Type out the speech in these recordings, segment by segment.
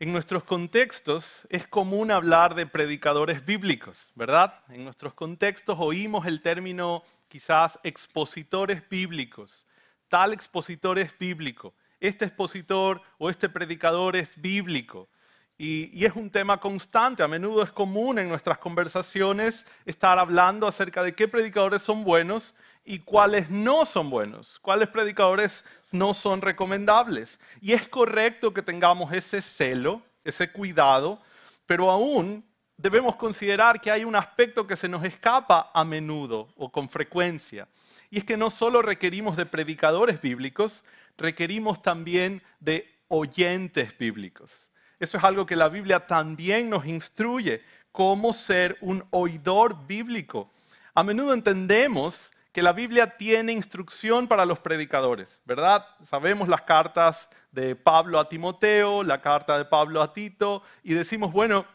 En nuestros contextos es común hablar de predicadores bíblicos, ¿verdad? En nuestros contextos oímos el término quizás expositores bíblicos. Tal expositor es bíblico, este expositor o este predicador es bíblico. Y, y, es un tema constante, a menudo es común en nuestras conversaciones estar hablando acerca de qué predicadores son buenos y cuáles no son buenos, cuáles predicadores no son recomendables. Y es correcto que tengamos ese celo, ese cuidado, pero aún debemos considerar que hay un aspecto que se nos escapa a menudo o con frecuencia. Y es que no solo requerimos de predicadores bíblicos, requerimos también de oyentes bíblicos. Eso es algo que la Biblia también nos instruye, cómo ser un oidor bíblico. A menudo entendemos que la Biblia tiene instrucción para los predicadores, ¿verdad? Sabemos las cartas de Pablo a Timoteo, la carta de Pablo a Tito, y decimos, bueno,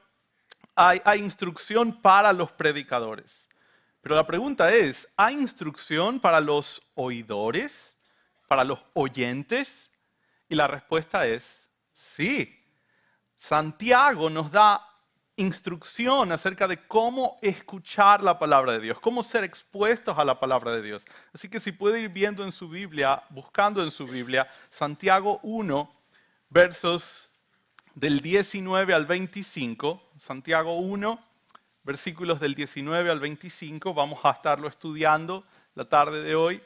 hay, instrucción para los predicadores. Pero la pregunta es, ¿hay instrucción para los oidores, para los oyentes? Y la respuesta es sí. Santiago nos da instrucción acerca de cómo escuchar la palabra de Dios, cómo ser expuestos a la palabra de Dios. Así que si puede ir viendo en su Biblia, buscando en su Biblia, Santiago 1, versos del 19 al 25, Santiago 1, versículos del 19 al 25, vamos a estarlo estudiando la tarde de hoy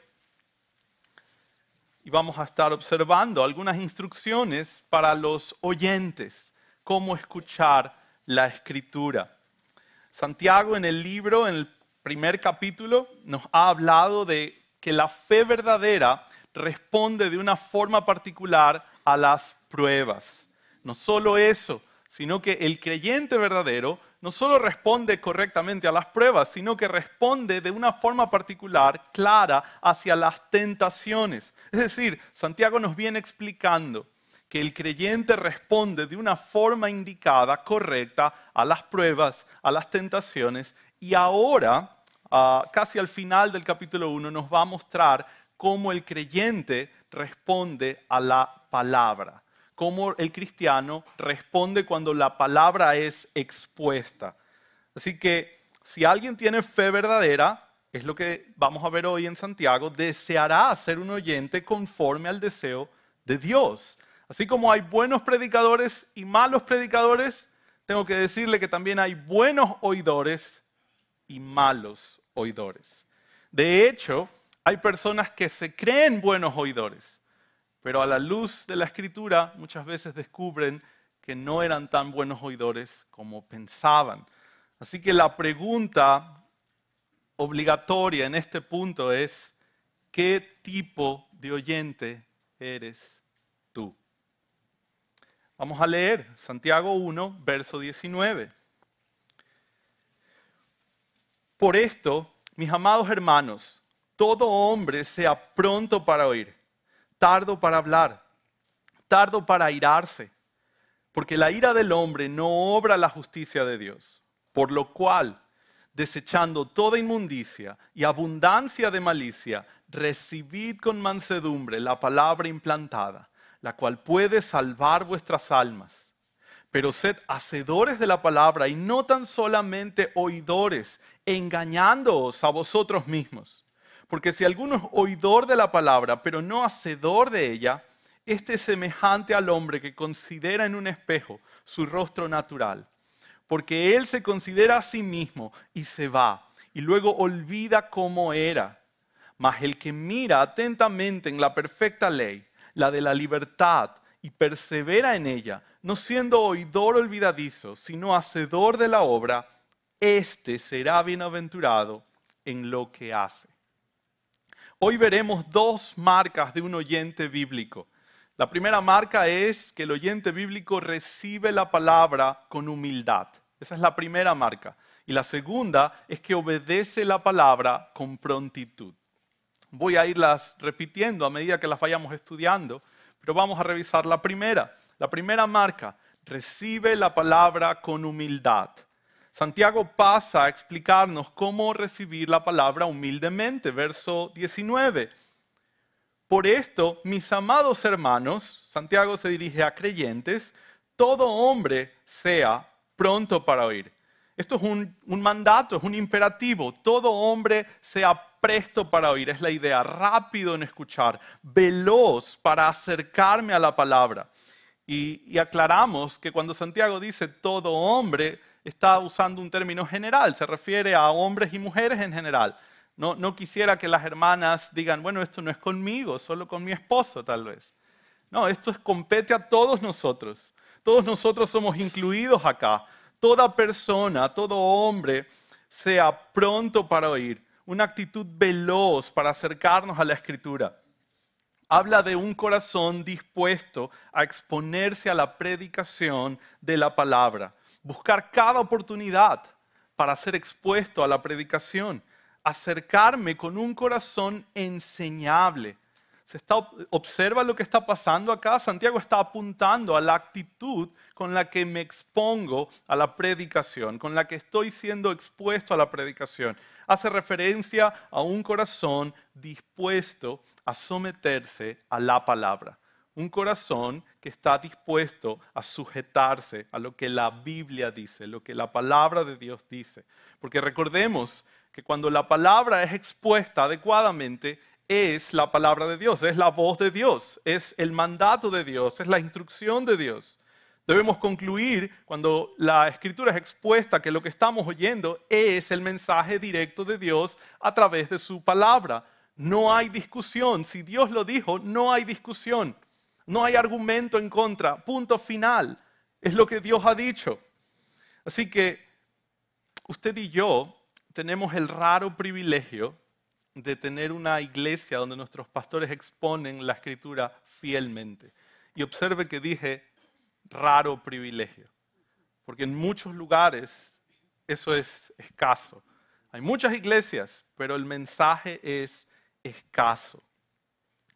y vamos a estar observando algunas instrucciones para los oyentes, cómo escuchar la escritura. Santiago en el libro, en el primer capítulo, nos ha hablado de que la fe verdadera responde de una forma particular a las pruebas. No solo eso, sino que el creyente verdadero no solo responde correctamente a las pruebas, sino que responde de una forma particular, clara, hacia las tentaciones. Es decir, Santiago nos viene explicando que el creyente responde de una forma indicada, correcta, a las pruebas, a las tentaciones. Y ahora, ah, casi al final del capítulo 1, nos va a mostrar cómo el creyente responde a la palabra, cómo el cristiano responde cuando la palabra es expuesta. Así que si alguien tiene fe verdadera, es lo que vamos a ver hoy en Santiago, deseará ser un oyente conforme al deseo de Dios. Así como hay buenos predicadores y malos predicadores, tengo que decirle que también hay buenos oidores y malos oidores. De hecho, hay personas que se creen buenos oidores, pero a la luz de la escritura muchas veces descubren que no eran tan buenos oidores como pensaban. Así que la pregunta obligatoria en este punto es, ¿qué tipo de oyente eres Vamos a leer Santiago 1, verso 19. Por esto, mis amados hermanos, todo hombre sea pronto para oír, tardo para hablar, tardo para airarse, porque la ira del hombre no obra la justicia de Dios, por lo cual, desechando toda inmundicia y abundancia de malicia, recibid con mansedumbre la palabra implantada la cual puede salvar vuestras almas. Pero sed hacedores de la palabra y no tan solamente oidores, engañándoos a vosotros mismos. Porque si alguno es oidor de la palabra, pero no hacedor de ella, este es semejante al hombre que considera en un espejo su rostro natural. Porque él se considera a sí mismo y se va, y luego olvida cómo era. Mas el que mira atentamente en la perfecta ley, la de la libertad, y persevera en ella, no siendo oidor olvidadizo, sino hacedor de la obra, éste será bienaventurado en lo que hace. Hoy veremos dos marcas de un oyente bíblico. La primera marca es que el oyente bíblico recibe la palabra con humildad. Esa es la primera marca. Y la segunda es que obedece la palabra con prontitud. Voy a irlas repitiendo a medida que las vayamos estudiando, pero vamos a revisar la primera. La primera marca, recibe la palabra con humildad. Santiago pasa a explicarnos cómo recibir la palabra humildemente, verso 19. Por esto, mis amados hermanos, Santiago se dirige a creyentes, todo hombre sea pronto para oír. Esto es un, un mandato, es un imperativo, todo hombre sea presto para oír, es la idea, rápido en escuchar, veloz para acercarme a la palabra. Y, aclaramos que cuando Santiago dice todo hombre, está usando un término general, se refiere a hombres y mujeres en general. No, no quisiera que las hermanas digan, bueno, esto no es conmigo, solo con mi esposo tal vez. No, esto es, compete a todos nosotros. Todos nosotros somos incluidos acá. Toda persona, todo hombre, sea pronto para oír, una actitud veloz para acercarnos a la escritura. Habla de un corazón dispuesto a exponerse a la predicación de la palabra, buscar cada oportunidad para ser expuesto a la predicación, acercarme con un corazón enseñable, se observa lo que está pasando acá. Santiago está apuntando a la actitud con la que me expongo a la predicación, con la que estoy siendo expuesto a la predicación. Hace referencia a un corazón dispuesto a someterse a la palabra. Un corazón que está dispuesto a sujetarse a lo que la Biblia dice, lo que la palabra de Dios dice. Porque recordemos que cuando la palabra es expuesta adecuadamente, es la palabra de Dios, es la voz de Dios, es el mandato de Dios, es la instrucción de Dios. Debemos concluir cuando la escritura es expuesta que lo que estamos oyendo es el mensaje directo de Dios a través de su palabra. No hay discusión. Si Dios lo dijo, no hay discusión. No hay argumento en contra. Punto final. Es lo que Dios ha dicho. Así que usted y yo tenemos el raro privilegio de tener una iglesia donde nuestros pastores exponen la escritura fielmente. Y observe que dije raro privilegio, porque en muchos lugares eso es escaso. Hay muchas iglesias, pero el mensaje es escaso.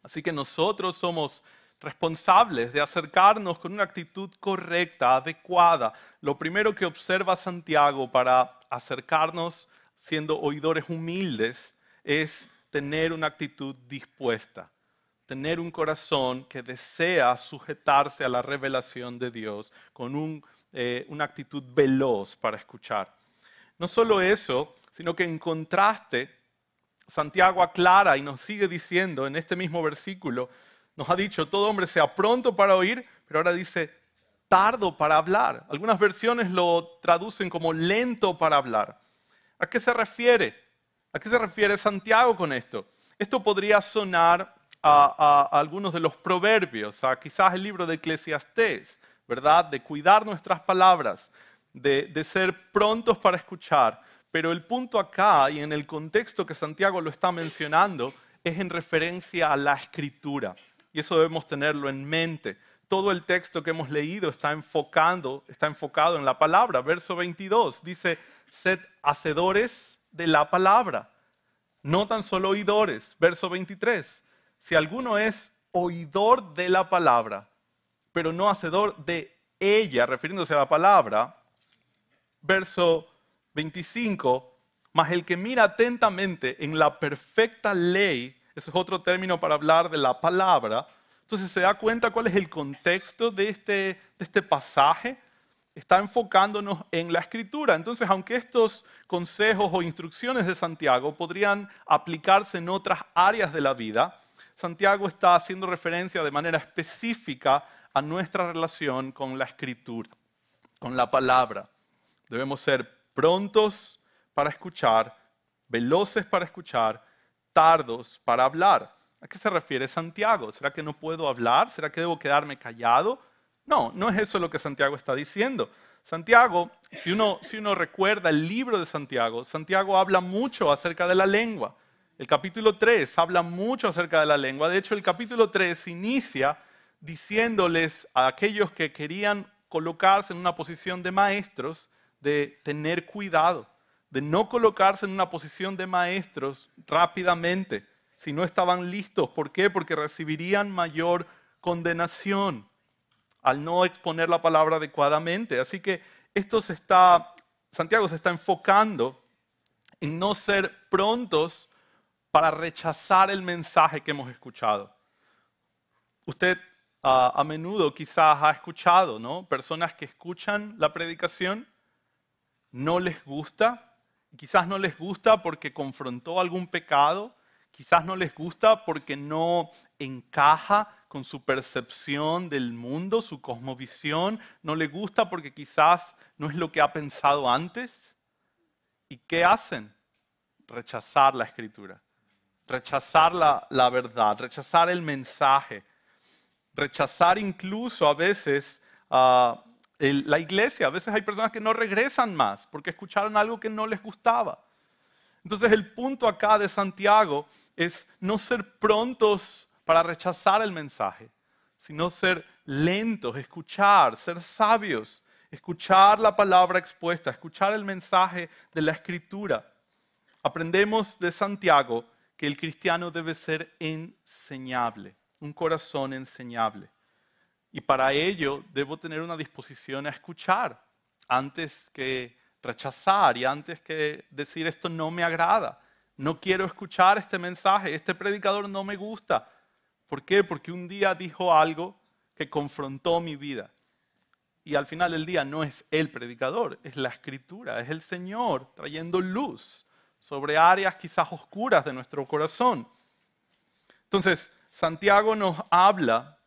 Así que nosotros somos responsables de acercarnos con una actitud correcta, adecuada. Lo primero que observa Santiago para acercarnos siendo oidores humildes es tener una actitud dispuesta, tener un corazón que desea sujetarse a la revelación de Dios con eh, una actitud veloz para escuchar. No solo eso, sino que en contraste, Santiago aclara y nos sigue diciendo en este mismo versículo, nos ha dicho, todo hombre sea pronto para oír, pero ahora dice, tardo para hablar. Algunas versiones lo traducen como lento para hablar. ¿A qué se refiere? ¿A qué se refiere Santiago con esto? Esto podría sonar a, algunos de los proverbios, a quizás el libro de Eclesiastés, ¿verdad? De cuidar nuestras palabras, de, ser prontos para escuchar. Pero el punto acá y en el contexto que Santiago lo está mencionando es en referencia a la escritura. Y eso debemos tenerlo en mente. Todo el texto que hemos leído está, enfocando, está enfocado en la palabra. Verso 22 dice, sed hacedores de la palabra, no tan solo oidores. Verso 23, si alguno es oidor de la palabra, pero no hacedor de ella, refiriéndose a la palabra, verso 25, mas el que mira atentamente en la perfecta ley, ese es otro término para hablar de la palabra, entonces se da cuenta cuál es el contexto de este, de este pasaje, está enfocándonos en la escritura. Entonces, aunque estos consejos o instrucciones de Santiago podrían aplicarse en otras áreas de la vida, Santiago está haciendo referencia de manera específica a nuestra relación con la escritura, con la palabra. Debemos ser prontos para escuchar, veloces para escuchar, tardos para hablar. ¿A qué se refiere Santiago? ¿Será que no puedo hablar? ¿Será que debo quedarme callado? No, no es eso lo que Santiago está diciendo. Santiago, si uno, recuerda el libro de Santiago, Santiago habla mucho acerca de la lengua. El capítulo 3 habla mucho acerca de la lengua. De hecho, el capítulo 3 inicia diciéndoles a aquellos que querían colocarse en una posición de maestros de tener cuidado, de no colocarse en una posición de maestros rápidamente, si no estaban listos. ¿Por qué? Porque recibirían mayor condenación al no exponer la palabra adecuadamente. Así que esto se está, Santiago se está enfocando en no ser prontos para rechazar el mensaje que hemos escuchado. Usted ah, a menudo quizás ha escuchado, ¿no? Personas que escuchan la predicación, no les gusta, quizás no les gusta porque confrontó algún pecado, Quizás no les gusta porque no encaja con su percepción del mundo, su cosmovisión. No les gusta porque quizás no es lo que ha pensado antes. ¿Y qué hacen? Rechazar la escritura, rechazar la, verdad, rechazar el mensaje, rechazar incluso a veces ah, la iglesia. A veces hay personas que no regresan más porque escucharon algo que no les gustaba. Entonces el punto acá de Santiago es no ser prontos para rechazar el mensaje, sino ser lentos, escuchar, ser sabios, escuchar la palabra expuesta, escuchar el mensaje de la escritura. Aprendemos de Santiago que el cristiano debe ser enseñable, un corazón enseñable. Y para ello debo tener una disposición a escuchar antes que rechazar y antes que decir esto no me agrada, no quiero escuchar este mensaje, este predicador no me gusta. ¿Por qué? Porque un día dijo algo que confrontó mi vida. Y al final del día no es el predicador, es la escritura, es el Señor trayendo luz sobre áreas quizás oscuras de nuestro corazón. Entonces, Santiago nos habla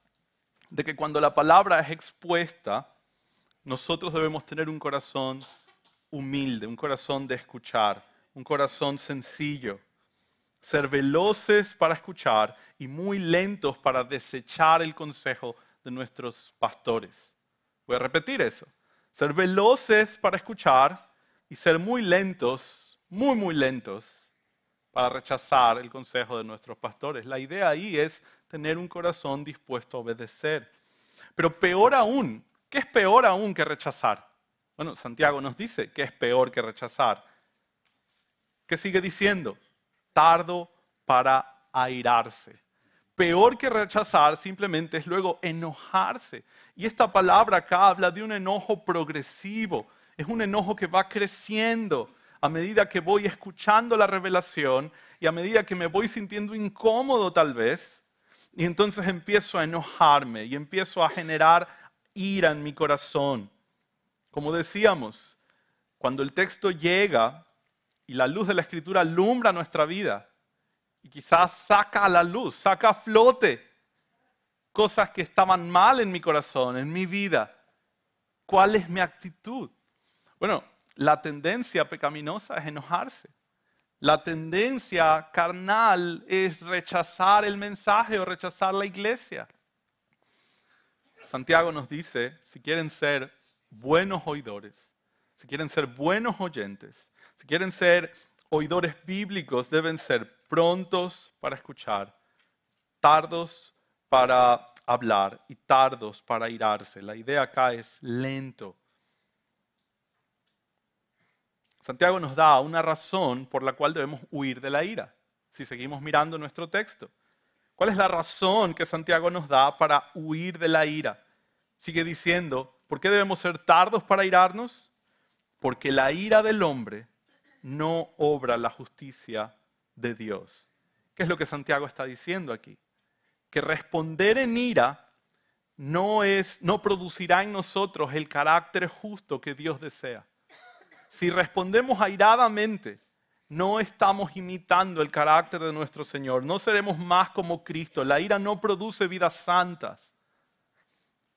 de que cuando la palabra es expuesta, nosotros debemos tener un corazón humilde, un corazón de escuchar, un corazón sencillo. Ser veloces para escuchar y muy lentos para desechar el consejo de nuestros pastores. Voy a repetir eso. Ser veloces para escuchar y ser muy lentos, muy, muy lentos para rechazar el consejo de nuestros pastores. La idea ahí es tener un corazón dispuesto a obedecer. Pero peor aún, ¿qué es peor aún que rechazar? Bueno, Santiago nos dice que es peor que rechazar. ¿Qué sigue diciendo? Tardo para airarse. Peor que rechazar simplemente es luego enojarse. Y esta palabra acá habla de un enojo progresivo. Es un enojo que va creciendo a medida que voy escuchando la revelación y a medida que me voy sintiendo incómodo tal vez. Y entonces empiezo a enojarme y empiezo a generar ira en mi corazón. Como decíamos, cuando el texto llega y la luz de la escritura alumbra nuestra vida y quizás saca a la luz, saca a flote cosas que estaban mal en mi corazón, en mi vida. ¿Cuál es mi actitud? Bueno, la tendencia pecaminosa es enojarse. La tendencia carnal es rechazar el mensaje o rechazar la iglesia. Santiago nos dice, si quieren ser buenos oidores, si quieren ser buenos oyentes, si quieren ser oidores bíblicos, deben ser prontos para escuchar, tardos para hablar y tardos para irarse. La idea acá es lento. Santiago nos da una razón por la cual debemos huir de la ira, si seguimos mirando nuestro texto. ¿Cuál es la razón que Santiago nos da para huir de la ira? Sigue diciendo, ¿Por qué debemos ser tardos para irarnos? Porque la ira del hombre no obra la justicia de Dios. ¿Qué es lo que Santiago está diciendo aquí? Que responder en ira no es no producirá en nosotros el carácter justo que Dios desea. Si respondemos airadamente, no estamos imitando el carácter de nuestro Señor, no seremos más como Cristo. La ira no produce vidas santas.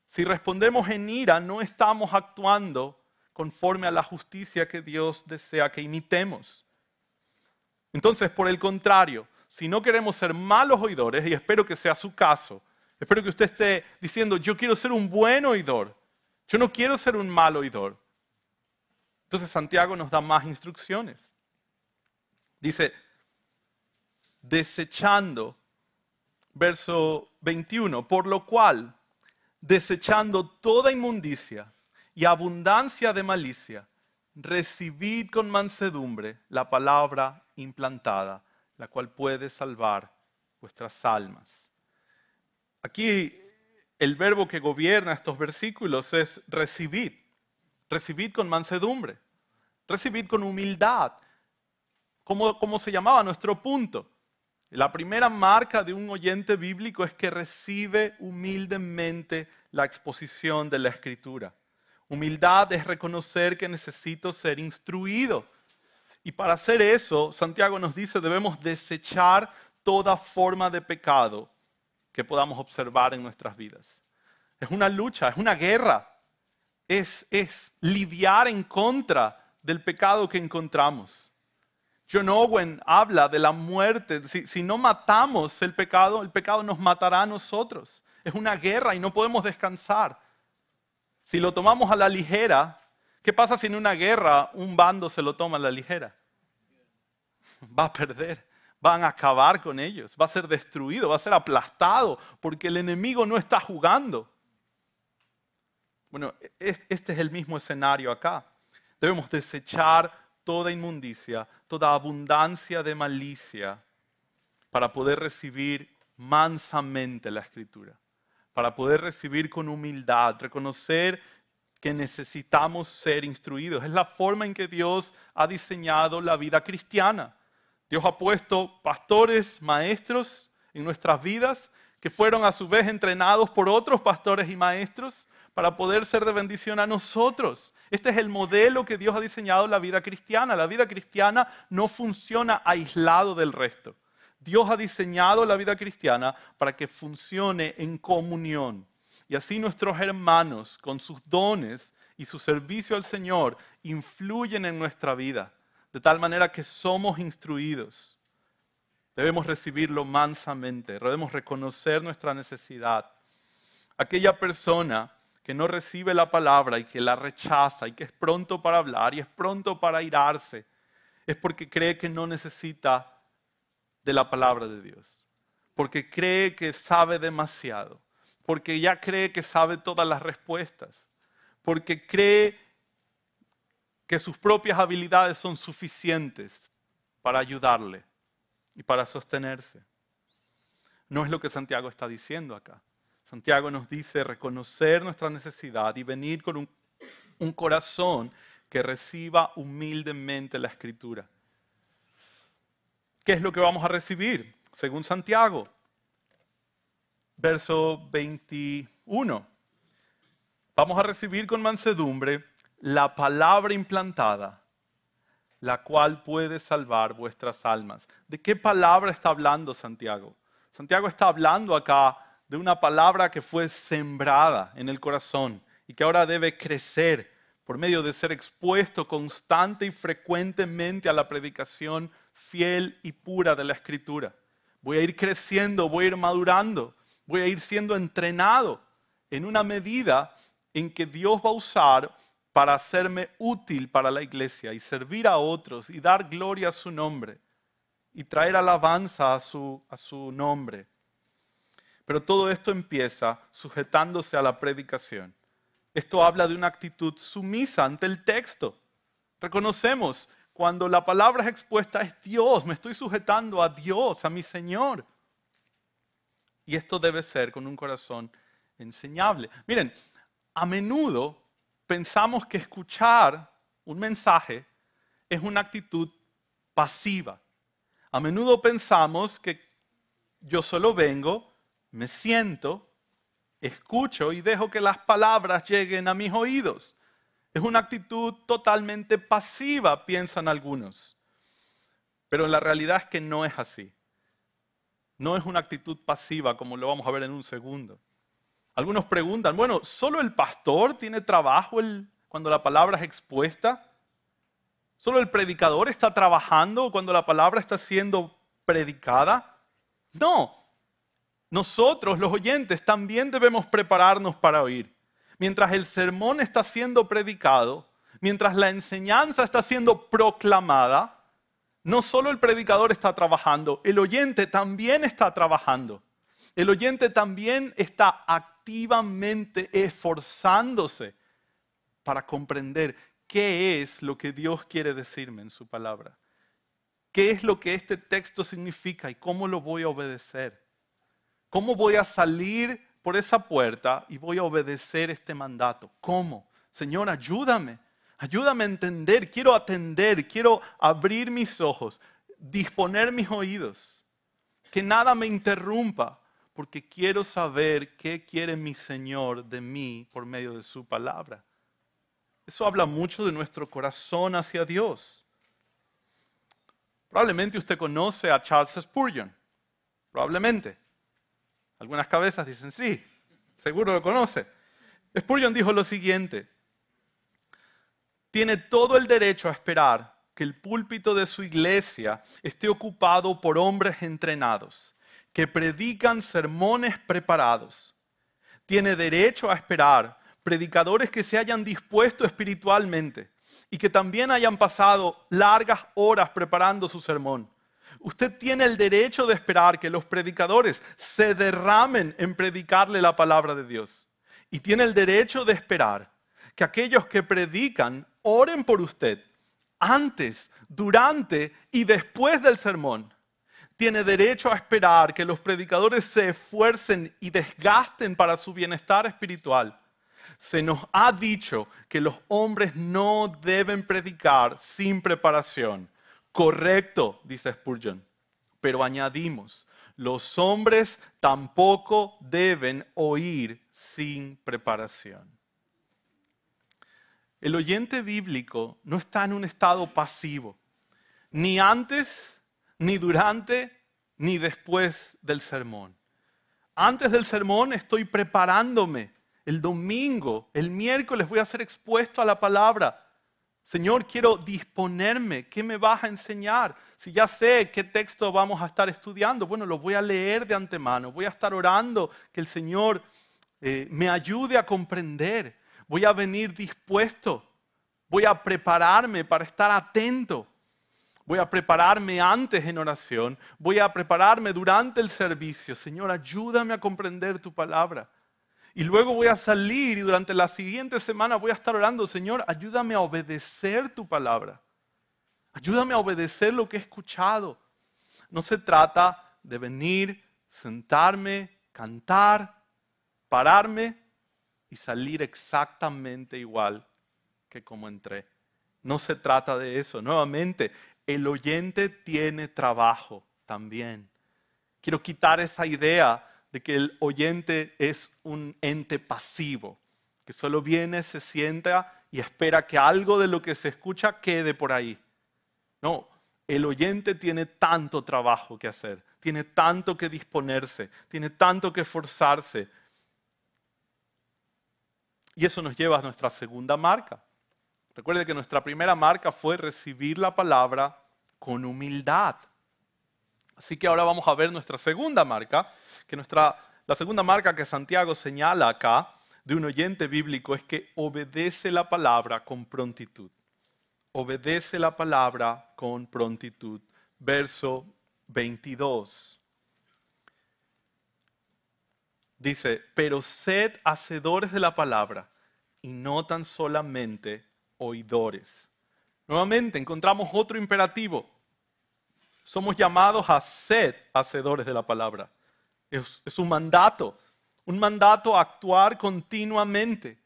Si respondemos en ira, no estamos actuando conforme a la justicia que Dios desea que imitemos. Entonces, por el contrario, si no queremos ser malos oidores, y espero que sea su caso, espero que usted esté diciendo, yo quiero ser un buen oidor, yo no quiero ser un mal oidor. Entonces Santiago nos da más instrucciones. Dice, desechando, verso 21, por lo cual desechando toda inmundicia y abundancia de malicia, recibid con mansedumbre la palabra implantada, la cual puede salvar vuestras almas. Aquí el verbo que gobierna estos versículos es recibid, recibid con mansedumbre, recibid con humildad, como, como se llamaba nuestro punto. La primera marca de un oyente bíblico es que recibe humildemente la exposición de la escritura. Humildad es reconocer que necesito ser instruido. Y para hacer eso, Santiago nos dice, debemos desechar toda forma de pecado que podamos observar en nuestras vidas. Es una lucha, es una guerra. Es, es lidiar en contra del pecado que encontramos. John Owen habla de la muerte. Si, no matamos el pecado, el pecado nos matará a nosotros. Es una guerra y no podemos descansar. Si lo tomamos a la ligera, ¿qué pasa si en una guerra un bando se lo toma a la ligera? Va a perder, van a acabar con ellos, va a ser destruido, va a ser aplastado, porque el enemigo no está jugando. Bueno, e-, este es el mismo escenario acá. Debemos desechar toda inmundicia, toda abundancia de malicia, para poder recibir mansamente la escritura, para poder recibir con humildad, reconocer que necesitamos ser instruidos. Es la forma en que Dios ha diseñado la vida cristiana. Dios ha puesto pastores, maestros en nuestras vidas, que fueron a su vez entrenados por otros pastores y maestros, para poder ser de bendición a nosotros. Este es el modelo que Dios ha diseñado la vida cristiana. La vida cristiana no funciona aislado del resto. Dios ha diseñado la vida cristiana para que funcione en comunión. Y así nuestros hermanos, con sus dones y su servicio al Señor, influyen en nuestra vida, de tal manera que somos instruidos. Debemos recibirlo mansamente, debemos reconocer nuestra necesidad. Aquella persona que no recibe la palabra y que la rechaza y que es pronto para hablar y es pronto para irarse, es porque cree que no necesita de la palabra de Dios, porque cree que sabe demasiado, porque ya cree que sabe todas las respuestas, porque cree que sus propias habilidades son suficientes para ayudarle y para sostenerse. No es lo que Santiago está diciendo acá. Santiago nos dice reconocer nuestra necesidad y venir con un, corazón que reciba humildemente la escritura. ¿Qué es lo que vamos a recibir? Según Santiago, verso 21. Vamos a recibir con mansedumbre la palabra implantada, la cual puede salvar vuestras almas. ¿De qué palabra está hablando Santiago? Santiago está hablando acá de una palabra que fue sembrada en el corazón y que ahora debe crecer por medio de ser expuesto constante y frecuentemente a la predicación fiel y pura de la escritura. Voy a ir creciendo, voy a ir madurando, voy a ir siendo entrenado en una medida en que Dios va a usar para hacerme útil para la iglesia y servir a otros y dar gloria a su nombre y traer alabanza a su, a su nombre. Pero todo esto empieza sujetándose a la predicación. Esto habla de una actitud sumisa ante el texto. Reconocemos, cuando la palabra expuesta es Dios, me estoy sujetando a Dios, a mi Señor. Y esto debe ser con un corazón enseñable. Miren, a menudo pensamos que escuchar un mensaje es una actitud pasiva. A menudo pensamos que yo solo vengo, me siento, escucho y dejo que las palabras lleguen a mis oídos. Es una actitud totalmente pasiva, piensan algunos. Pero la realidad es que no es así. No es una actitud pasiva como lo vamos a ver en un segundo. Algunos preguntan, bueno, ¿solo el pastor tiene trabajo cuando la palabra es expuesta? ¿Solo el predicador está trabajando cuando la palabra está siendo predicada? No, nosotros, los oyentes, también debemos prepararnos para oír. Mientras el sermón está siendo predicado, mientras la enseñanza está siendo proclamada, no solo el predicador está trabajando, el oyente también está trabajando. El oyente también está activamente esforzándose para comprender qué es lo que Dios quiere decirme en su palabra. ¿Qué es lo que este texto significa y cómo lo voy a obedecer? ¿Cómo voy a salir por esa puerta y voy a obedecer este mandato? ¿Cómo? Señor, ayúdame. Ayúdame a entender. Quiero atender. Quiero abrir mis ojos. Disponer mis oídos. Que nada me interrumpa. Porque quiero saber qué quiere mi Señor de mí por medio de su palabra. Eso habla mucho de nuestro corazón hacia Dios. Probablemente usted conoce a Charles Spurgeon. Probablemente. Algunas cabezas dicen, sí, seguro lo conoce. Spurgeon dijo lo siguiente, tiene todo el derecho a esperar que el púlpito de su iglesia esté ocupado por hombres entrenados, que predican sermones preparados. Tiene derecho a esperar predicadores que se hayan dispuesto espiritualmente y que también hayan pasado largas horas preparando su sermón. Usted tiene el derecho de esperar que los predicadores se derramen en predicarle la palabra de Dios. Y tiene el derecho de esperar que aquellos que predican oren por usted antes, durante y después del sermón. Tiene derecho a esperar que los predicadores se esfuercen y desgasten para su bienestar espiritual. Se nos ha dicho que los hombres no deben predicar sin preparación correcto, dice Spurgeon. Pero añadimos, los hombres tampoco deben oír sin preparación. El oyente bíblico no está en un estado pasivo, ni antes, ni durante, ni después del sermón. Antes del sermón estoy preparándome. El domingo, el miércoles voy a ser expuesto a la palabra. Señor, quiero disponerme. ¿Qué me vas a enseñar? Si ya sé qué texto vamos a estar estudiando, bueno, lo voy a leer de antemano. Voy a estar orando que el Señor eh, me ayude a comprender. Voy a venir dispuesto. Voy a prepararme para estar atento. Voy a prepararme antes en oración. Voy a prepararme durante el servicio. Señor, ayúdame a comprender tu palabra. Y luego voy a salir y durante la siguiente semana voy a estar orando, Señor, ayúdame a obedecer tu palabra. Ayúdame a obedecer lo que he escuchado. No se trata de venir, sentarme, cantar, pararme y salir exactamente igual que como entré. No se trata de eso. Nuevamente, el oyente tiene trabajo también. Quiero quitar esa idea de que el oyente es un ente pasivo, que solo viene, se sienta y espera que algo de lo que se escucha quede por ahí. No, el oyente tiene tanto trabajo que hacer, tiene tanto que disponerse, tiene tanto que esforzarse. Y eso nos lleva a nuestra segunda marca. Recuerde que nuestra primera marca fue recibir la palabra con humildad. Así que ahora vamos a ver nuestra segunda marca, que nuestra, la segunda marca que Santiago señala acá de un oyente bíblico es que obedece la palabra con prontitud. Obedece la palabra con prontitud. Verso 22. Dice, pero sed hacedores de la palabra y no tan solamente oidores. Nuevamente encontramos otro imperativo. Somos llamados a sed hacedores de la palabra. Es, un mandato, un mandato a actuar continuamente.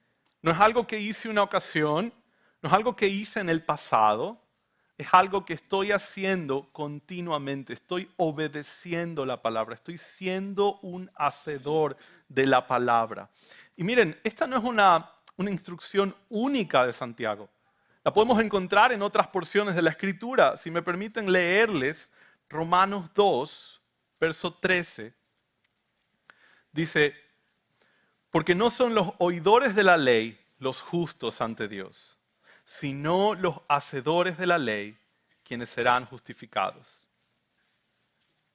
No es algo que hice una ocasión, no es algo que hice en el pasado, es algo que estoy haciendo continuamente. Estoy obedeciendo la palabra, estoy siendo un hacedor de la palabra. Y miren, esta no es una, una instrucción única de Santiago. La podemos encontrar en otras porciones de la escritura. Si me permiten leerles Romanos 2, verso 13 dice, porque no son los oidores de la ley los justos ante Dios, sino los hacedores de la ley quienes serán justificados.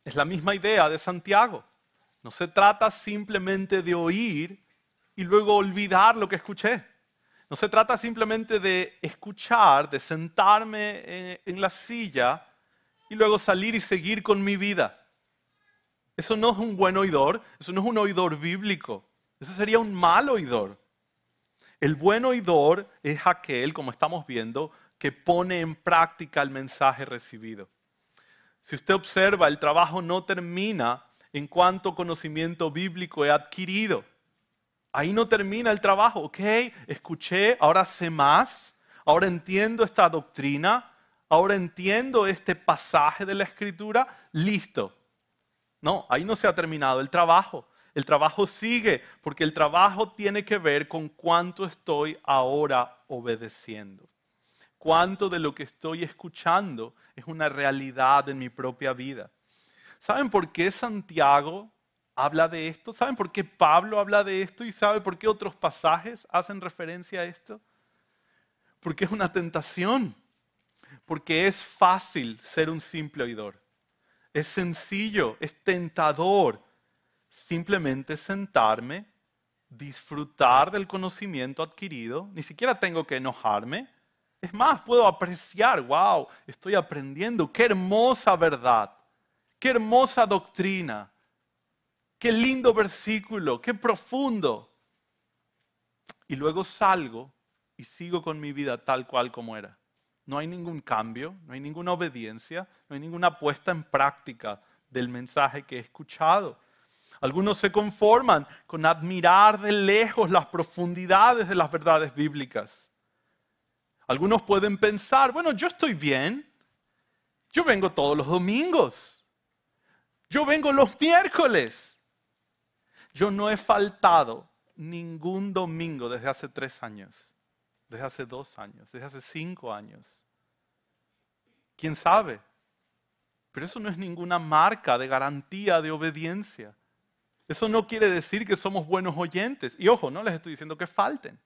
Es la misma idea de Santiago. No se trata simplemente de oír y luego olvidar lo que escuché. No se trata simplemente de escuchar, de sentarme eh, en la silla y luego salir y seguir con mi vida. Eso no es un buen oidor, eso no es un oidor bíblico, eso sería un mal oidor. El buen oidor es aquel, como estamos viendo, que pone en práctica el mensaje recibido. Si usted observa, el trabajo no termina en cuanto conocimiento bíblico he adquirido. Ahí no termina el trabajo, ok, escuché, ahora sé más, ahora entiendo esta doctrina, ahora entiendo este pasaje de la escritura, listo, no, ahí no se ha terminado el trabajo. El trabajo sigue, porque el trabajo tiene que ver con cuánto estoy ahora obedeciendo. Cuánto de lo que estoy escuchando es una realidad en mi propia vida. ¿Saben por qué Santiago habla de esto? ¿Saben por qué Pablo habla de esto? ¿Y saben por qué otros pasajes hacen referencia a esto? Porque es una tentación. Porque es fácil ser un simple oidor. Es sencillo, es tentador simplemente sentarme, disfrutar del conocimiento adquirido, ni siquiera tengo que enojarme. Es más, puedo apreciar, wow, estoy aprendiendo, qué hermosa verdad, qué hermosa doctrina, qué lindo versículo, qué profundo. Y luego salgo y sigo con mi vida tal cual como era no hay ningún cambio, no hay ninguna obediencia, no hay ninguna puesta en práctica del mensaje que he escuchado. Algunos se conforman con admirar de lejos las profundidades de las verdades bíblicas. Algunos pueden pensar, bueno, yo estoy bien, yo vengo todos los domingos, yo vengo los miércoles, yo no he faltado ningún domingo desde hace tres años desde hace dos años, desde hace cinco años. ¿Quién sabe? Pero eso no es ninguna marca de garantía de obediencia. Eso no quiere decir que somos buenos oyentes. Y ojo, no les estoy diciendo que falten.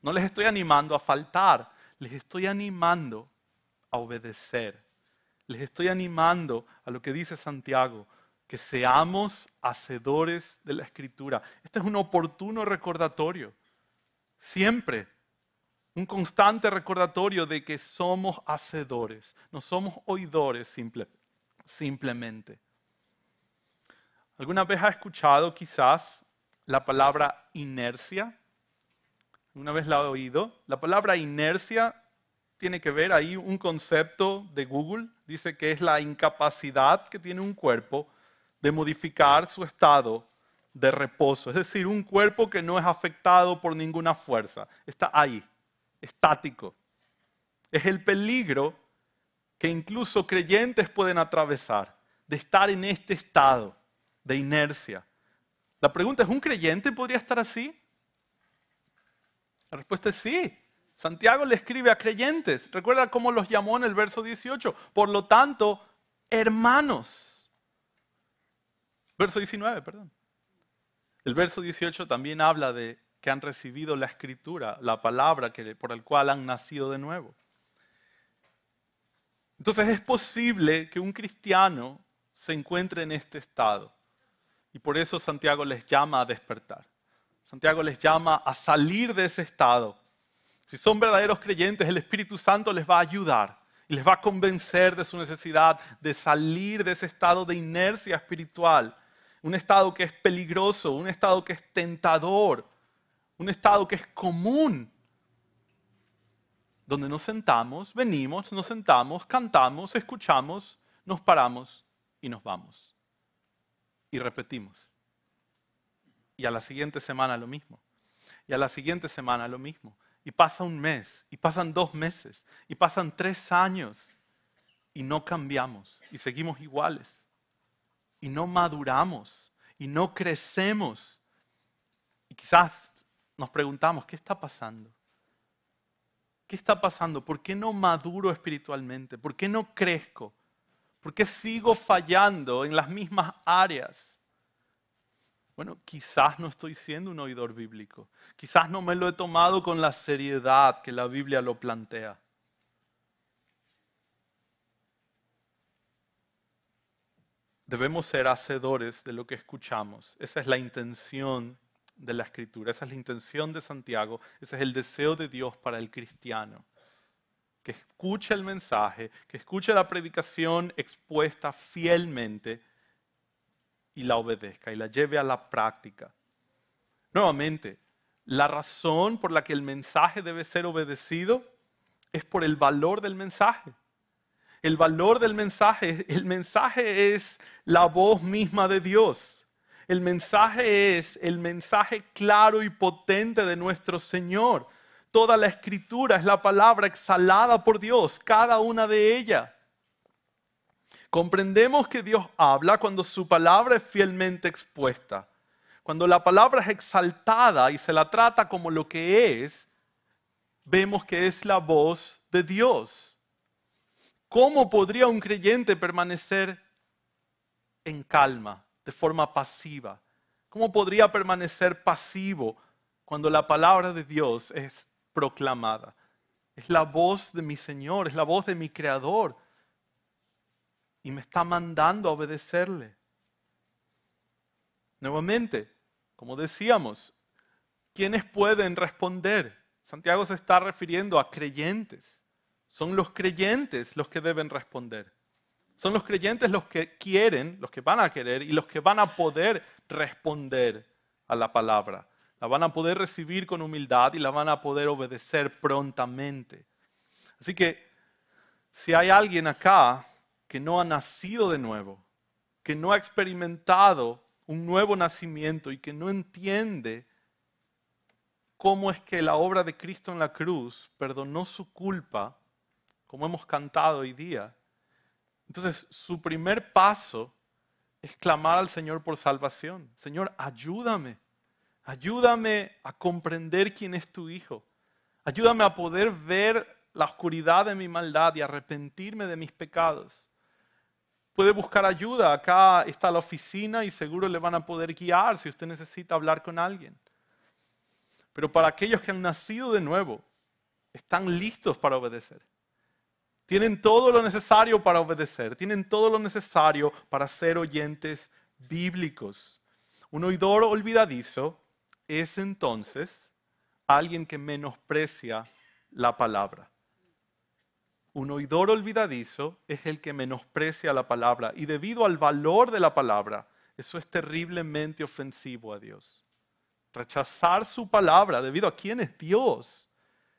No les estoy animando a faltar. Les estoy animando a obedecer. Les estoy animando a lo que dice Santiago, que seamos hacedores de la escritura. Este es un oportuno recordatorio. Siempre un constante recordatorio de que somos hacedores, no somos oidores simplemente. ¿Alguna vez ha escuchado quizás la palabra inercia? ¿Alguna vez la ha oído? La palabra inercia tiene que ver ahí un concepto de Google, dice que es la incapacidad que tiene un cuerpo de modificar su estado de reposo, es decir, un cuerpo que no es afectado por ninguna fuerza, está ahí, estático. Es el peligro que incluso creyentes pueden atravesar de estar en este estado de inercia. La pregunta es, ¿un creyente podría estar así? La respuesta es sí. Santiago le escribe a creyentes. Recuerda cómo los llamó en el verso 18. Por lo tanto, hermanos. Verso 19, perdón. El verso 18 también habla de que han recibido la escritura, la palabra que, por el cual han nacido de nuevo. Entonces es posible que un cristiano se encuentre en este estado. Y por eso Santiago les llama a despertar. Santiago les llama a salir de ese estado. Si son verdaderos creyentes, el Espíritu Santo les va a ayudar y les va a convencer de su necesidad de salir de ese estado de inercia espiritual. Un estado que es peligroso, un estado que es tentador, un estado que es común, donde nos sentamos, venimos, nos sentamos, cantamos, escuchamos, nos paramos y nos vamos. Y repetimos. Y a la siguiente semana lo mismo. Y a la siguiente semana lo mismo. Y pasa un mes, y pasan dos meses, y pasan tres años, y no cambiamos, y seguimos iguales, y no maduramos, y no crecemos. Y quizás nos preguntamos, ¿qué está pasando? ¿Qué está pasando? ¿Por qué no maduro espiritualmente? ¿Por qué no crezco? ¿Por qué sigo fallando en las mismas áreas? Bueno, quizás no estoy siendo un oidor bíblico. Quizás no me lo he tomado con la seriedad que la Biblia lo plantea. Debemos ser hacedores de lo que escuchamos. Esa es la intención de la Escritura, esa es la intención de Santiago, ese es el deseo de Dios para el cristiano, que escuche el mensaje, que escuche la predicación expuesta fielmente y la obedezca y la lleve a la práctica. Nuevamente, la razón por la que el mensaje debe ser obedecido es por el valor del mensaje. El valor del mensaje, el mensaje es la voz misma de Dios. El mensaje es el mensaje claro y potente de nuestro Señor. Toda la escritura es la palabra exhalada por Dios, cada una de ellas. Comprendemos que Dios habla cuando su palabra es fielmente expuesta. Cuando la palabra es exaltada y se la trata como lo que es, vemos que es la voz de Dios. ¿Cómo podría un creyente permanecer en calma? de forma pasiva. ¿Cómo podría permanecer pasivo cuando la palabra de Dios es proclamada? Es la voz de mi Señor, es la voz de mi Creador. Y me está mandando a obedecerle. Nuevamente, como decíamos, ¿quiénes pueden responder? Santiago se está refiriendo a creyentes. Son los creyentes los que deben responder. Son los creyentes los que quieren, los que van a querer y los que van a poder responder a la palabra. La van a poder recibir con humildad y la van a poder obedecer prontamente. Así que si hay alguien acá que no ha nacido de nuevo, que no ha experimentado un nuevo nacimiento y que no entiende cómo es que la obra de Cristo en la cruz perdonó su culpa, como hemos cantado hoy día, entonces, su primer paso es clamar al Señor por salvación. Señor, ayúdame. Ayúdame a comprender quién es tu Hijo. Ayúdame a poder ver la oscuridad de mi maldad y arrepentirme de mis pecados. Puede buscar ayuda. Acá está la oficina y seguro le van a poder guiar si usted necesita hablar con alguien. Pero para aquellos que han nacido de nuevo, están listos para obedecer. Tienen todo lo necesario para obedecer, tienen todo lo necesario para ser oyentes bíblicos. Un oidor olvidadizo es entonces alguien que menosprecia la palabra. Un oidor olvidadizo es el que menosprecia la palabra y debido al valor de la palabra, eso es terriblemente ofensivo a Dios. Rechazar su palabra debido a quién es Dios.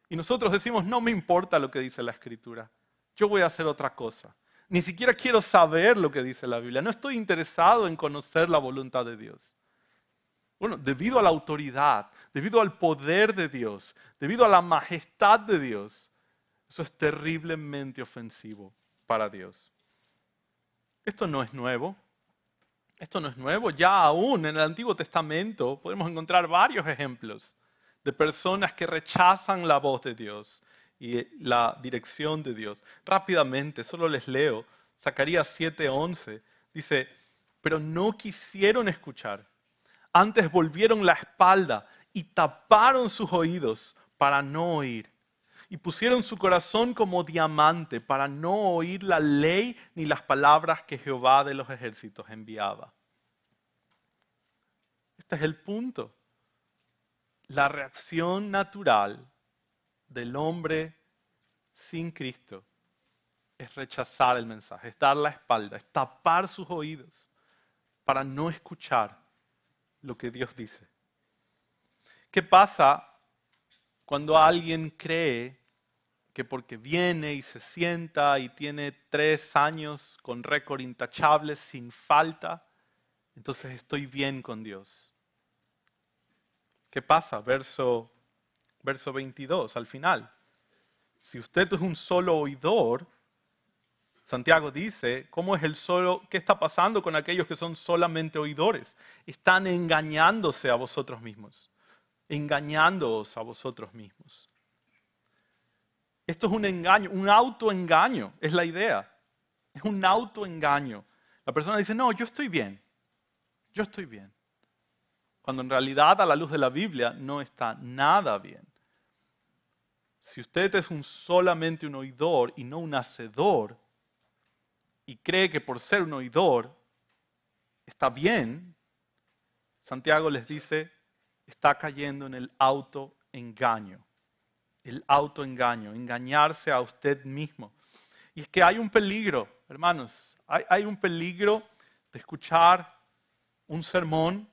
Y nosotros decimos, no me importa lo que dice la escritura yo voy a hacer otra cosa. Ni siquiera quiero saber lo que dice la Biblia. No estoy interesado en conocer la voluntad de Dios. Bueno, debido a la autoridad, debido al poder de Dios, debido a la majestad de Dios, eso es terriblemente ofensivo para Dios. Esto no es nuevo. Esto no es nuevo. Ya aún en el Antiguo Testamento podemos encontrar varios ejemplos de personas que rechazan la voz de Dios, y la dirección de Dios. Rápidamente, solo les leo, Zacarías 7:11 dice, pero no quisieron escuchar, antes volvieron la espalda y taparon sus oídos para no oír, y pusieron su corazón como diamante para no oír la ley ni las palabras que Jehová de los ejércitos enviaba. Este es el punto. La reacción natural del hombre sin Cristo es rechazar el mensaje, es dar la espalda, es tapar sus oídos para no escuchar lo que Dios dice. ¿Qué pasa cuando alguien cree que porque viene y se sienta y tiene tres años con récord intachable, sin falta, entonces estoy bien con Dios? ¿Qué pasa? Verso verso 22, al final. Si usted es un solo oidor, Santiago dice, ¿cómo es el solo? ¿Qué está pasando con aquellos que son solamente oidores? Están engañándose a vosotros mismos, engañándoos a vosotros mismos. Esto es un engaño, un autoengaño, es la idea. Es un autoengaño. La persona dice, no, yo estoy bien, yo estoy bien. Cuando en realidad a la luz de la Biblia no está nada bien. Si usted es un, solamente un oidor y no un hacedor, y cree que por ser un oidor está bien, Santiago les dice, está cayendo en el autoengaño. El autoengaño, engañarse a usted mismo. Y es que hay un peligro, hermanos, hay un peligro de escuchar un sermón,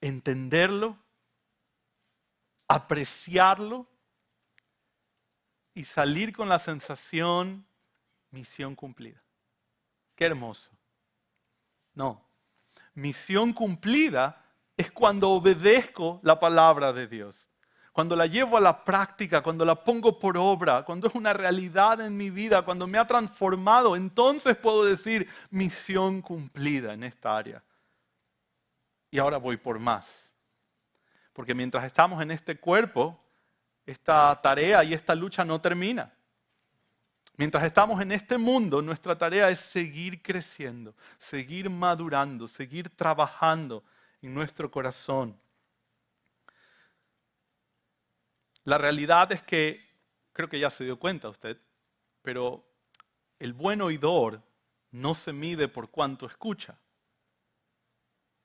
entenderlo, apreciarlo y salir con la sensación misión cumplida. Qué hermoso. No, misión cumplida es cuando obedezco la palabra de Dios, cuando la llevo a la práctica, cuando la pongo por obra, cuando es una realidad en mi vida, cuando me ha transformado, entonces puedo decir misión cumplida en esta área. Y ahora voy por más. Porque mientras estamos en este cuerpo, esta tarea y esta lucha no termina. Mientras estamos en este mundo, nuestra tarea es seguir creciendo, seguir madurando, seguir trabajando en nuestro corazón. La realidad es que, creo que ya se dio cuenta usted, pero el buen oidor no se mide por cuánto escucha,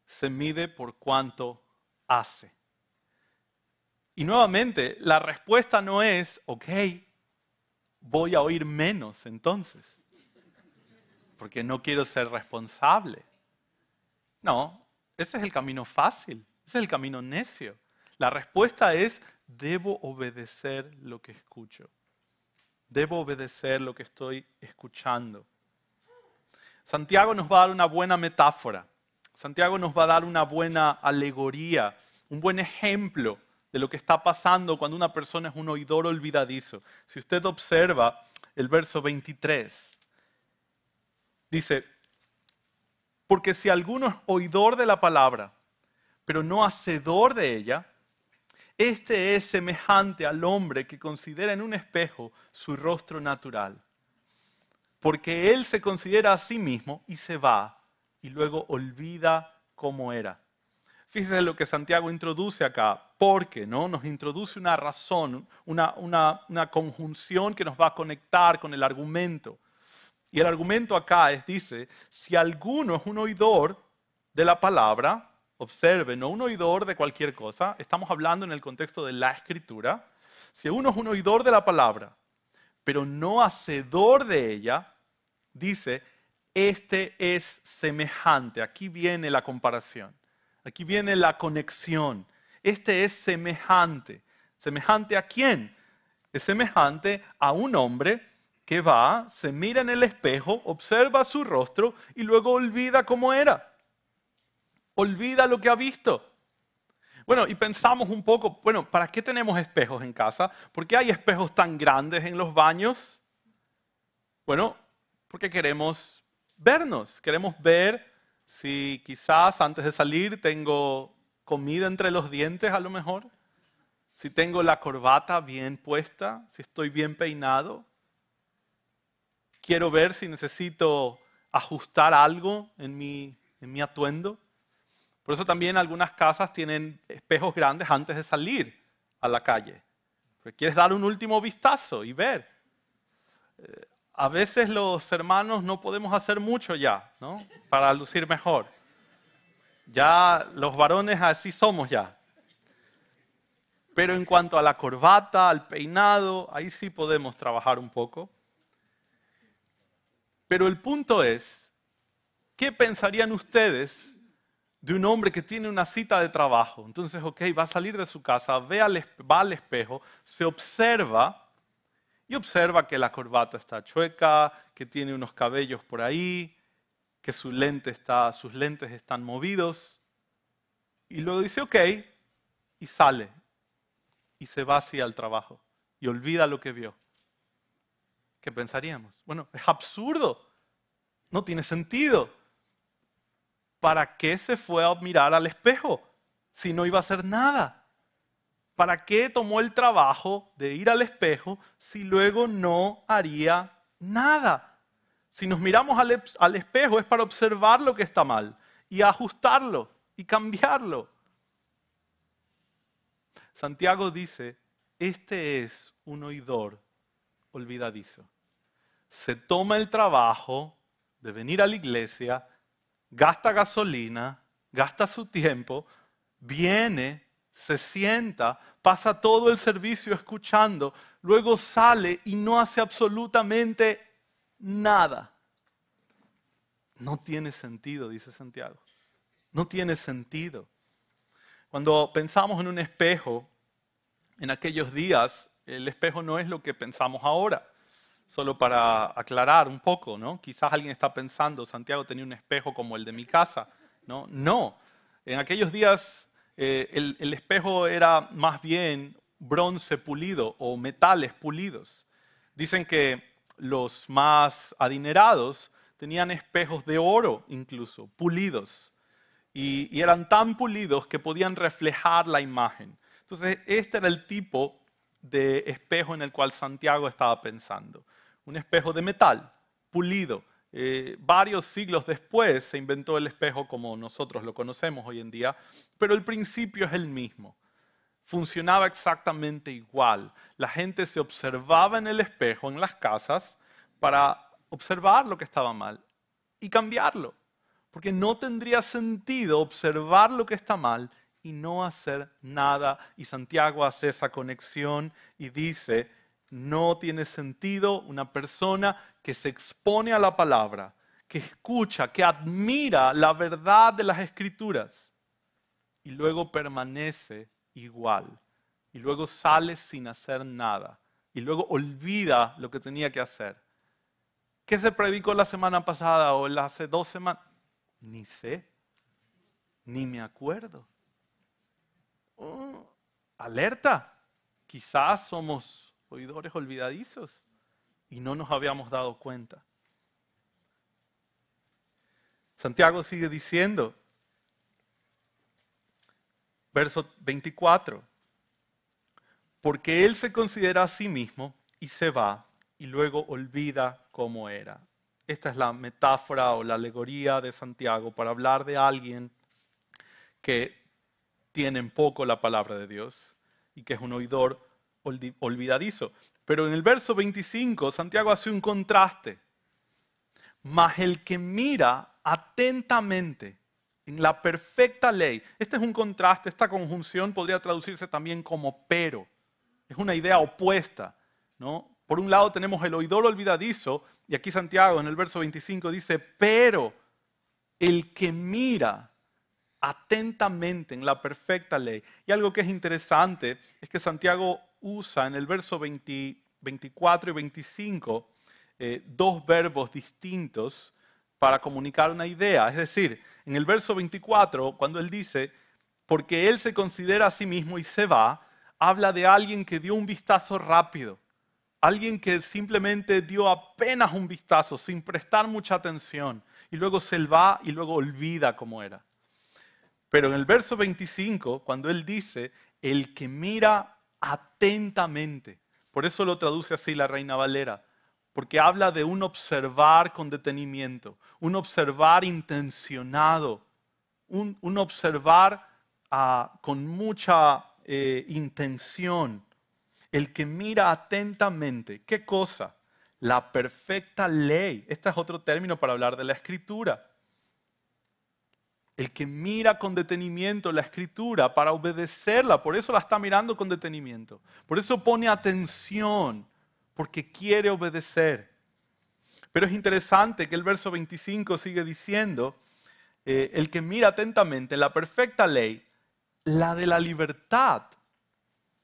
se mide por cuánto hace. Y nuevamente, la respuesta no es, ok, voy a oír menos entonces, porque no quiero ser responsable. No, ese es el camino fácil, ese es el camino necio. La respuesta es, debo obedecer lo que escucho. Debo obedecer lo que estoy escuchando. Santiago nos va a dar una buena metáfora. Santiago nos va a dar una buena alegoría, un buen ejemplo de lo que está pasando cuando una persona es un oidor olvidadizo. Si usted observa el verso 23, dice, porque si alguno es oidor de la palabra, pero no hacedor de ella, este es semejante al hombre que considera en un espejo su rostro natural, porque él se considera a sí mismo y se va, y luego olvida cómo era. Fíjese lo que Santiago introduce acá porque, ¿no? Nos introduce una razón, una, conjunción que nos va a conectar con el argumento. Y el argumento acá es, dice, si alguno es un oidor de la palabra, observe, no un oidor de cualquier cosa, estamos hablando en el contexto de la escritura, si uno es un oidor de la palabra, pero no hacedor de ella, dice, este es semejante, aquí viene la comparación, aquí viene la conexión, este es semejante. ¿Semejante a quién? Es semejante a un hombre que va, se mira en el espejo, observa su rostro y luego olvida cómo era. Olvida lo que ha visto. Bueno, y pensamos un poco, bueno, ¿para qué tenemos espejos en casa? ¿Por qué hay espejos tan grandes en los baños? Bueno, porque queremos vernos, queremos ver si quizás antes de salir tengo comida entre los dientes a lo mejor, si tengo la corbata bien puesta, si estoy bien peinado. Quiero ver si necesito ajustar algo en mi, atuendo. Por eso también algunas casas tienen espejos grandes antes de salir a la calle. Porque quieres dar un último vistazo y ver. Eh, a veces los hermanos no podemos hacer mucho ya, ¿no? Para lucir mejor. Ya los varones así somos ya. Pero en cuanto a la corbata, al peinado, ahí sí podemos trabajar un poco. Pero el punto es, ¿qué pensarían ustedes de un hombre que tiene una cita de trabajo? Entonces, ok, va a salir de su casa, va al espejo, se observa y observa que la corbata está chueca, que tiene unos cabellos por ahí, que está, sus lentes están movidos. Y luego dice, ok, y sale. Y se va hacia el trabajo. Y olvida lo que vio. ¿Qué pensaríamos? Bueno, es absurdo. No tiene sentido. ¿Para qué se fue a mirar al espejo si no iba a hacer nada? ¿Para qué tomó el trabajo de ir al espejo si luego no haría nada? Si nos miramos al, espejo es para observar lo que está mal y ajustarlo y cambiarlo. Santiago dice, este es un oidor olvidadizo. Se toma el trabajo de venir a la iglesia, gasta gasolina, gasta su tiempo, viene, se sienta, pasa todo el servicio escuchando, luego sale y no hace absolutamente nada. No tiene sentido, dice Santiago. No tiene sentido. Cuando pensamos en un espejo, en aquellos días, el espejo no es lo que pensamos ahora. Solo para aclarar un poco, ¿no? Quizás alguien está pensando, Santiago tenía un espejo como el de mi casa, ¿no? No. En aquellos días eh, el espejo era más bien bronce pulido o metales pulidos. Dicen que los más adinerados tenían espejos de oro incluso, pulidos, y, eran tan pulidos que podían reflejar la imagen. Entonces, este era el tipo de espejo en el cual Santiago estaba pensando. Un espejo de metal, pulido. Eh, varios siglos después se inventó el espejo como nosotros lo conocemos hoy en día, pero el principio es el mismo funcionaba exactamente igual. La gente se observaba en el espejo, en las casas, para observar lo que estaba mal y cambiarlo. Porque no tendría sentido observar lo que está mal y no hacer nada. Y Santiago hace esa conexión y dice, no tiene sentido una persona que se expone a la palabra, que escucha, que admira la verdad de las escrituras y luego permanece igual. Y luego sale sin hacer nada. Y luego olvida lo que tenía que hacer. ¿Qué se predicó la semana pasada o la hace dos semanas? Ni sé. Ni me acuerdo. Uh, alerta. Quizás somos oidores olvidadizos y no nos habíamos dado cuenta. Santiago sigue diciendo, verso 24. Porque él se considera a sí mismo y se va y luego olvida cómo era. Esta es la metáfora o la alegoría de Santiago para hablar de alguien que tiene en poco la palabra de Dios y que es un oidor olvidadizo. Pero en el verso 25 Santiago hace un contraste. Mas el que mira atentamente en la perfecta ley. Este es un contraste, esta conjunción podría traducirse también como pero. Es una idea opuesta, ¿no? Por un lado tenemos el oidor olvidadizo, y aquí Santiago en el verso 25 dice, pero el que mira atentamente en la perfecta ley. Y algo que es interesante es que Santiago usa en el verso 24 y 25 eh, dos verbos distintos para comunicar una idea. Es decir, en el verso 24, cuando él dice, porque él se considera a sí mismo y se va, habla de alguien que dio un vistazo rápido, alguien que simplemente dio apenas un vistazo sin prestar mucha atención y luego se va y luego olvida cómo era. Pero en el verso 25, cuando él dice, el que mira atentamente, por eso lo traduce así la reina Valera, porque habla de un observar con detenimiento, un observar intencionado, un, observar ah, con mucha eh, intención. El que mira atentamente, ¿qué cosa? La perfecta ley. Este es otro término para hablar de la escritura. El que mira con detenimiento la escritura para obedecerla, por eso la está mirando con detenimiento. Por eso pone atención porque quiere obedecer. Pero es interesante que el verso 25 sigue diciendo, eh, el que mira atentamente la perfecta ley, la de la libertad.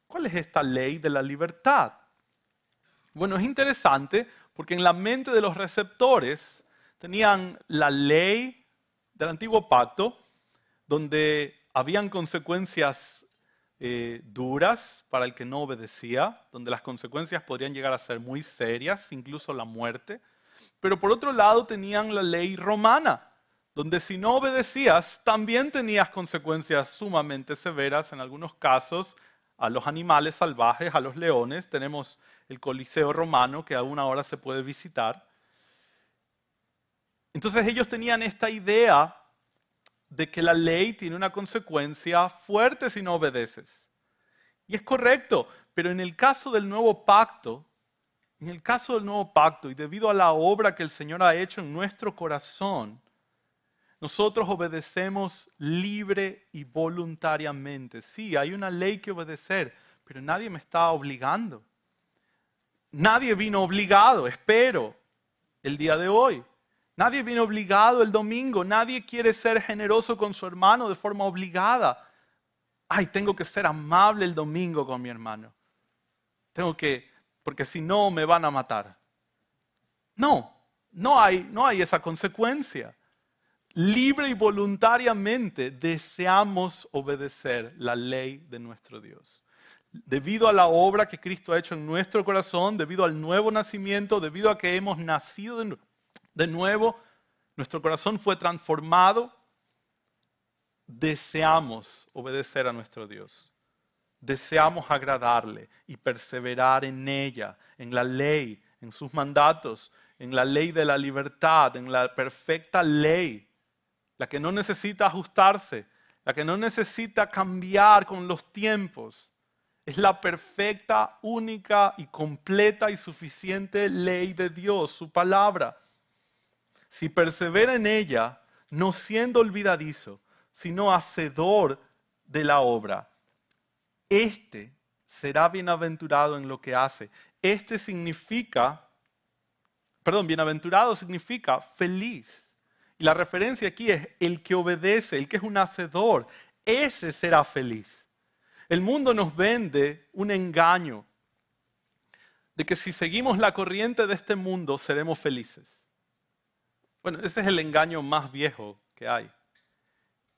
¿Cuál es esta ley de la libertad? Bueno, es interesante porque en la mente de los receptores tenían la ley del antiguo pacto, donde habían consecuencias eh, duras para el que no obedecía, donde las consecuencias podrían llegar a ser muy serias, incluso la muerte. Pero por otro lado tenían la ley romana, donde si no obedecías también tenías consecuencias sumamente severas, en algunos casos a los animales salvajes, a los leones. Tenemos el Coliseo romano que aún ahora se puede visitar. Entonces ellos tenían esta idea de que la ley tiene una consecuencia fuerte si no obedeces. Y es correcto, pero en el caso del nuevo pacto, en el caso del nuevo pacto y debido a la obra que el Señor ha hecho en nuestro corazón, nosotros obedecemos libre y voluntariamente. Sí, hay una ley que obedecer, pero nadie me está obligando. Nadie vino obligado, espero, el día de hoy. Nadie viene obligado el domingo, nadie quiere ser generoso con su hermano de forma obligada. Ay, tengo que ser amable el domingo con mi hermano. Tengo que, porque si no me van a matar. No, no hay, no hay esa consecuencia. Libre y voluntariamente deseamos obedecer la ley de nuestro Dios debido a la obra que Cristo ha hecho en nuestro corazón, debido al nuevo nacimiento, debido a que hemos nacido de nuevo, nuestro corazón fue transformado. Deseamos obedecer a nuestro Dios. Deseamos agradarle y perseverar en ella, en la ley, en sus mandatos, en la ley de la libertad, en la perfecta ley, la que no necesita ajustarse, la que no necesita cambiar con los tiempos. Es la perfecta, única y completa y suficiente ley de Dios, su palabra si persevera en ella, no siendo olvidadizo, sino hacedor de la obra, este será bienaventurado en lo que hace. Este significa, perdón, bienaventurado significa feliz. Y la referencia aquí es el que obedece, el que es un hacedor, ese será feliz. El mundo nos vende un engaño de que si seguimos la corriente de este mundo seremos felices. Bueno, ese es el engaño más viejo que hay.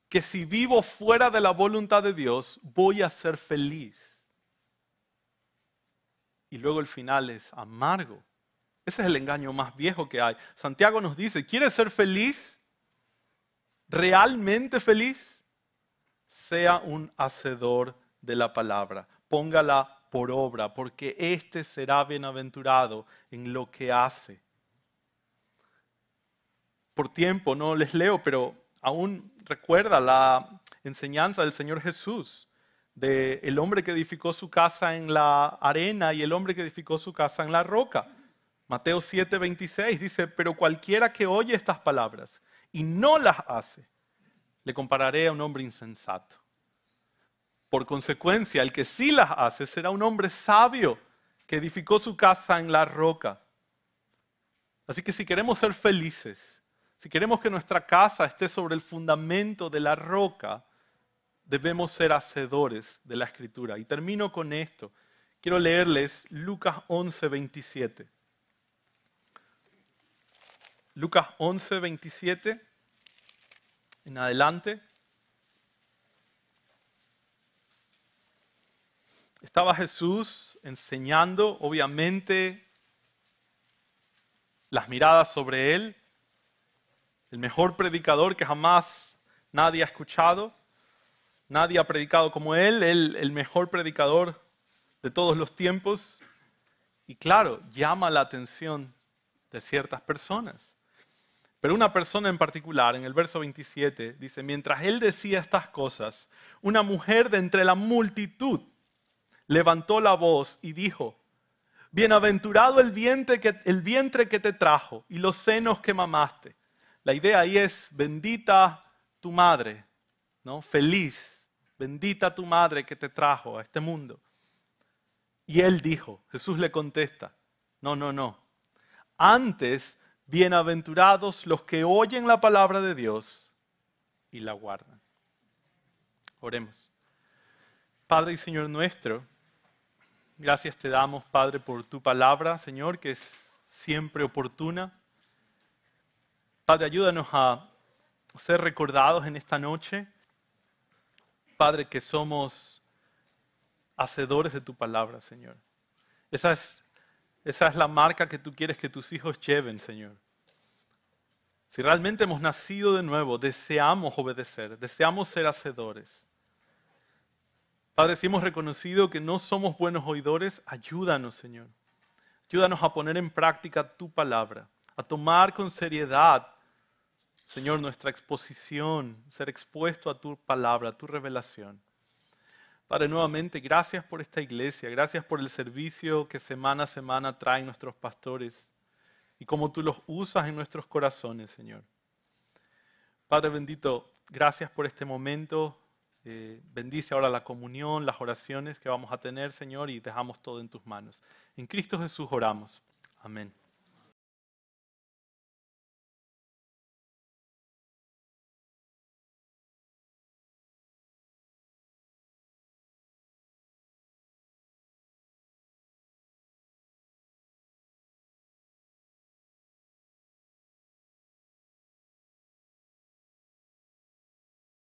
Que si vivo fuera de la voluntad de Dios, voy a ser feliz. Y luego el final es amargo. Ese es el engaño más viejo que hay. Santiago nos dice, ¿quieres ser feliz? ¿Realmente feliz? Sea un hacedor de la palabra. Póngala por obra, porque éste será bienaventurado en lo que hace por tiempo no les leo, pero aún recuerda la enseñanza del Señor Jesús, del el hombre que edificó su casa en la arena y el hombre que edificó su casa en la roca. Mateo 7, 26 dice, pero cualquiera que oye estas palabras y no las hace, le compararé a un hombre insensato. Por consecuencia, el que sí las hace será un hombre sabio que edificó su casa en la roca. Así que si queremos ser felices, si queremos que nuestra casa esté sobre el fundamento de la roca, debemos ser hacedores de la escritura. Y termino con esto. Quiero leerles Lucas 11, 27. Lucas 11, 27, en adelante. Estaba Jesús enseñando, obviamente, las miradas sobre él, el mejor predicador que jamás nadie ha escuchado, nadie ha predicado como él, el mejor predicador de todos los tiempos. Y claro, llama la atención de ciertas personas. Pero una persona en particular, en el verso 27, dice, mientras él decía estas cosas, una mujer de entre la multitud levantó la voz y dijo, bienaventurado el vientre que te trajo y los senos que mamaste. La idea ahí es, bendita tu madre, ¿no? Feliz, bendita tu madre que te trajo a este mundo. Y él dijo, Jesús le contesta, no, no, no. Antes, bienaventurados los que oyen la palabra de Dios y la guardan. Oremos. Padre y Señor nuestro, gracias te damos, Padre, por tu palabra, Señor, que es siempre oportuna Padre, ayúdanos a ser recordados en esta noche. Padre, que somos hacedores de tu palabra, Señor. Esa es, esa es la marca que tú quieres que tus hijos lleven, Señor. Si realmente hemos nacido de nuevo, deseamos obedecer, deseamos ser hacedores. Padre, si hemos reconocido que no somos buenos oidores, ayúdanos, Señor. Ayúdanos a poner en práctica tu palabra, a tomar con seriedad Señor, nuestra exposición, ser expuesto a tu palabra, a tu revelación. Padre, nuevamente, gracias por esta iglesia, gracias por el servicio que semana a semana traen nuestros pastores y como tú los usas en nuestros corazones, Señor. Padre bendito, gracias por este momento. Eh, bendice ahora la comunión, las oraciones que vamos a tener, Señor, y dejamos todo en tus manos. En Cristo Jesús oramos. Amén.